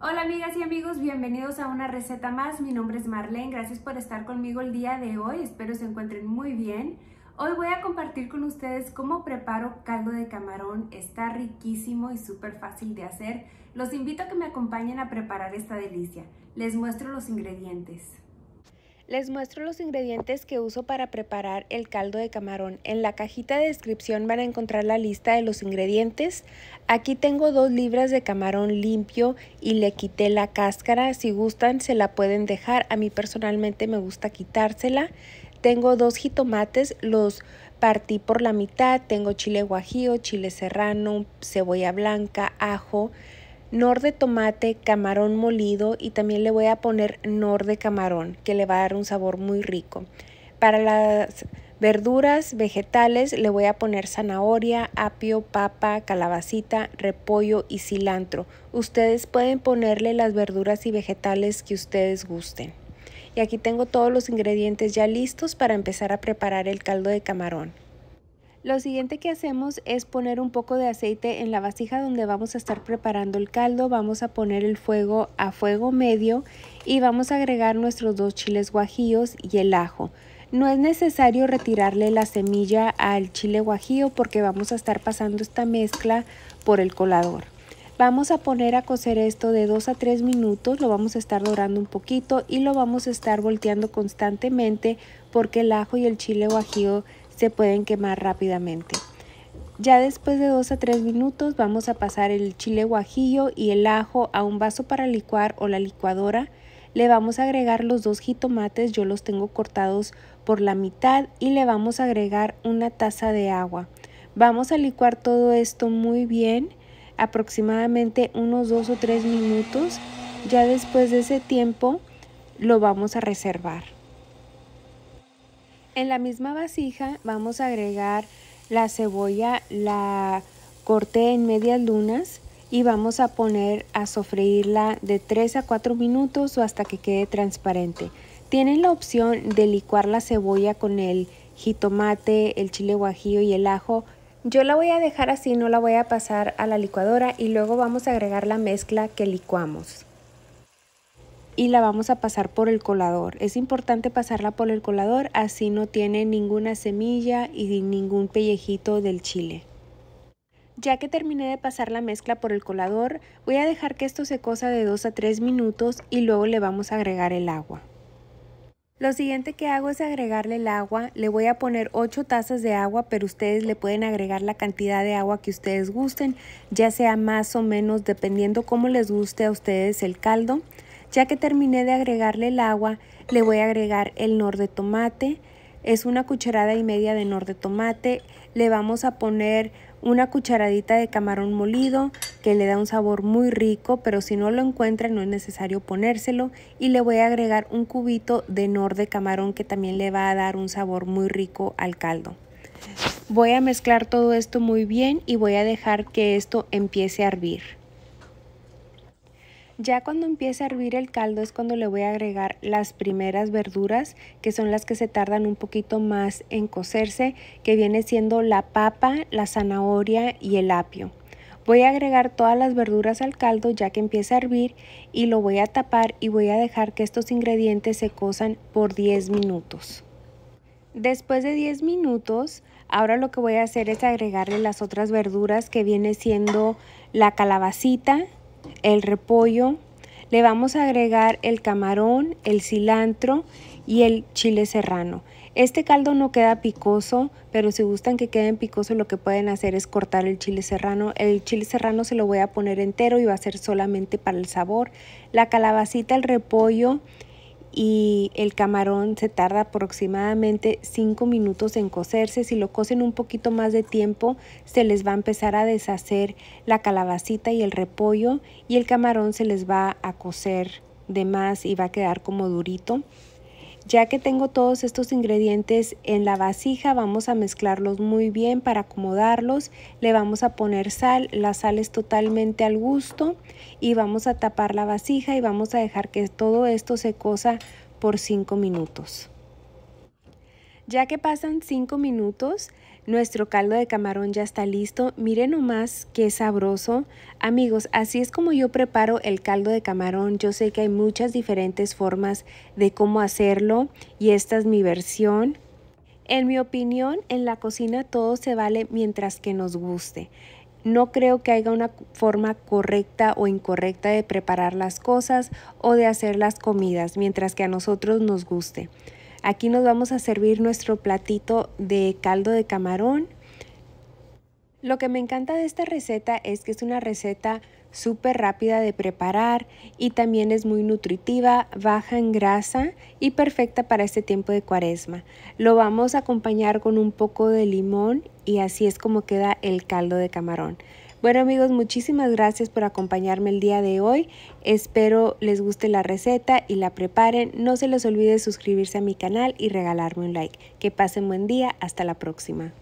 Hola amigas y amigos, bienvenidos a una receta más. Mi nombre es Marlene, gracias por estar conmigo el día de hoy. Espero se encuentren muy bien. Hoy voy a compartir con ustedes cómo preparo caldo de camarón. Está riquísimo y súper fácil de hacer. Los invito a que me acompañen a preparar esta delicia. Les muestro los ingredientes. Les muestro los ingredientes que uso para preparar el caldo de camarón. En la cajita de descripción van a encontrar la lista de los ingredientes. Aquí tengo dos libras de camarón limpio y le quité la cáscara. Si gustan se la pueden dejar. A mí personalmente me gusta quitársela. Tengo dos jitomates, los partí por la mitad. Tengo chile guajío, chile serrano, cebolla blanca, ajo nor de tomate, camarón molido y también le voy a poner nor de camarón, que le va a dar un sabor muy rico. Para las verduras, vegetales, le voy a poner zanahoria, apio, papa, calabacita, repollo y cilantro. Ustedes pueden ponerle las verduras y vegetales que ustedes gusten. Y aquí tengo todos los ingredientes ya listos para empezar a preparar el caldo de camarón. Lo siguiente que hacemos es poner un poco de aceite en la vasija donde vamos a estar preparando el caldo. Vamos a poner el fuego a fuego medio y vamos a agregar nuestros dos chiles guajillos y el ajo. No es necesario retirarle la semilla al chile guajillo porque vamos a estar pasando esta mezcla por el colador. Vamos a poner a cocer esto de 2 a 3 minutos, lo vamos a estar dorando un poquito y lo vamos a estar volteando constantemente porque el ajo y el chile guajillo se pueden quemar rápidamente. Ya después de 2 a 3 minutos vamos a pasar el chile guajillo y el ajo a un vaso para licuar o la licuadora. Le vamos a agregar los dos jitomates, yo los tengo cortados por la mitad y le vamos a agregar una taza de agua. Vamos a licuar todo esto muy bien, aproximadamente unos 2 o 3 minutos. Ya después de ese tiempo lo vamos a reservar. En la misma vasija vamos a agregar la cebolla, la corté en medias lunas y vamos a poner a sofreírla de 3 a 4 minutos o hasta que quede transparente. Tienen la opción de licuar la cebolla con el jitomate, el chile guajillo y el ajo. Yo la voy a dejar así, no la voy a pasar a la licuadora y luego vamos a agregar la mezcla que licuamos y la vamos a pasar por el colador. Es importante pasarla por el colador, así no tiene ninguna semilla y ningún pellejito del chile. Ya que terminé de pasar la mezcla por el colador, voy a dejar que esto se cosa de 2 a 3 minutos y luego le vamos a agregar el agua. Lo siguiente que hago es agregarle el agua, le voy a poner 8 tazas de agua, pero ustedes le pueden agregar la cantidad de agua que ustedes gusten, ya sea más o menos dependiendo cómo les guste a ustedes el caldo. Ya que terminé de agregarle el agua, le voy a agregar el nor de tomate. Es una cucharada y media de nor de tomate. Le vamos a poner una cucharadita de camarón molido que le da un sabor muy rico, pero si no lo encuentra no es necesario ponérselo. Y le voy a agregar un cubito de nor de camarón que también le va a dar un sabor muy rico al caldo. Voy a mezclar todo esto muy bien y voy a dejar que esto empiece a hervir. Ya cuando empiece a hervir el caldo es cuando le voy a agregar las primeras verduras, que son las que se tardan un poquito más en cocerse, que viene siendo la papa, la zanahoria y el apio. Voy a agregar todas las verduras al caldo ya que empieza a hervir y lo voy a tapar y voy a dejar que estos ingredientes se cosan por 10 minutos. Después de 10 minutos, ahora lo que voy a hacer es agregarle las otras verduras que viene siendo la calabacita, el repollo, le vamos a agregar el camarón, el cilantro y el chile serrano. Este caldo no queda picoso, pero si gustan que queden picosos lo que pueden hacer es cortar el chile serrano. El chile serrano se lo voy a poner entero y va a ser solamente para el sabor. La calabacita, el repollo, y el camarón se tarda aproximadamente 5 minutos en cocerse. Si lo cocen un poquito más de tiempo, se les va a empezar a deshacer la calabacita y el repollo y el camarón se les va a cocer de más y va a quedar como durito. Ya que tengo todos estos ingredientes en la vasija, vamos a mezclarlos muy bien para acomodarlos. Le vamos a poner sal, la sal es totalmente al gusto y vamos a tapar la vasija y vamos a dejar que todo esto se cosa por 5 minutos. Ya que pasan 5 minutos, nuestro caldo de camarón ya está listo. Miren nomás qué sabroso. Amigos, así es como yo preparo el caldo de camarón. Yo sé que hay muchas diferentes formas de cómo hacerlo y esta es mi versión. En mi opinión, en la cocina todo se vale mientras que nos guste. No creo que haya una forma correcta o incorrecta de preparar las cosas o de hacer las comidas mientras que a nosotros nos guste. Aquí nos vamos a servir nuestro platito de caldo de camarón. Lo que me encanta de esta receta es que es una receta súper rápida de preparar y también es muy nutritiva, baja en grasa y perfecta para este tiempo de cuaresma. Lo vamos a acompañar con un poco de limón y así es como queda el caldo de camarón. Bueno amigos, muchísimas gracias por acompañarme el día de hoy. Espero les guste la receta y la preparen. No se les olvide suscribirse a mi canal y regalarme un like. Que pasen buen día. Hasta la próxima.